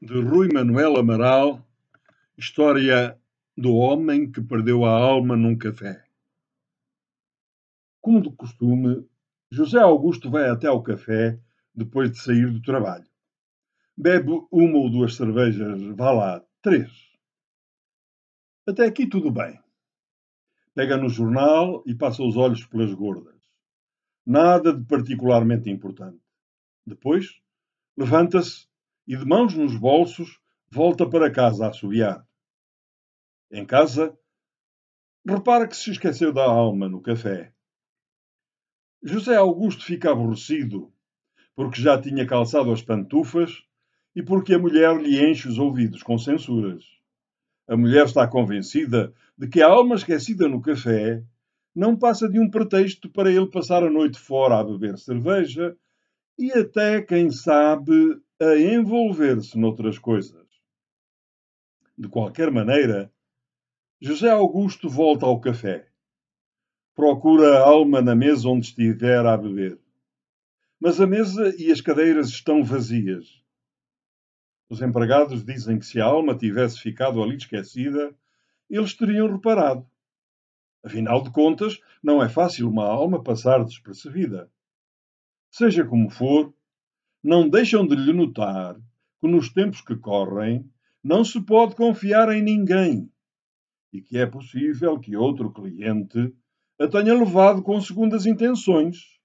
de Rui Manuel Amaral, História do homem que perdeu a alma num café. Como de costume, José Augusto vai até ao café depois de sair do trabalho. Bebe uma ou duas cervejas, vá lá, três. Até aqui tudo bem. Pega no jornal e passa os olhos pelas gordas. Nada de particularmente importante. Depois, levanta-se e de mãos nos bolsos volta para casa a assobiar. Em casa, repara que se esqueceu da alma no café. José Augusto fica aborrecido, porque já tinha calçado as pantufas e porque a mulher lhe enche os ouvidos com censuras. A mulher está convencida de que a alma esquecida no café não passa de um pretexto para ele passar a noite fora a beber cerveja e até, quem sabe, a envolver-se noutras coisas. De qualquer maneira, José Augusto volta ao café. Procura a alma na mesa onde estiver a beber. Mas a mesa e as cadeiras estão vazias. Os empregados dizem que se a alma tivesse ficado ali esquecida, eles teriam reparado. Afinal de contas, não é fácil uma alma passar despercebida. Seja como for, não deixam de lhe notar que nos tempos que correm não se pode confiar em ninguém e que é possível que outro cliente a tenha levado com segundas intenções.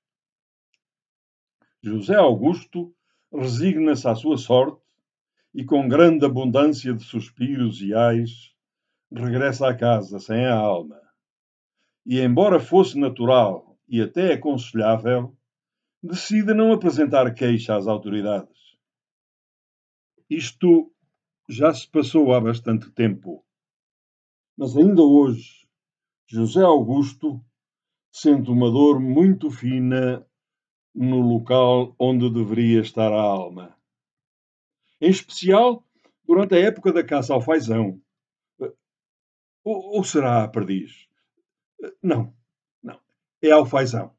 José Augusto resigna-se à sua sorte e, com grande abundância de suspiros e ais, regressa à casa sem a alma. E, embora fosse natural e até aconselhável, decida não apresentar queixa às autoridades. Isto já se passou há bastante tempo. Mas ainda hoje, José Augusto sente uma dor muito fina no local onde deveria estar a alma. Em especial durante a época da caça ao faisão. Ou, ou será a perdiz? Não, não. É ao faisão.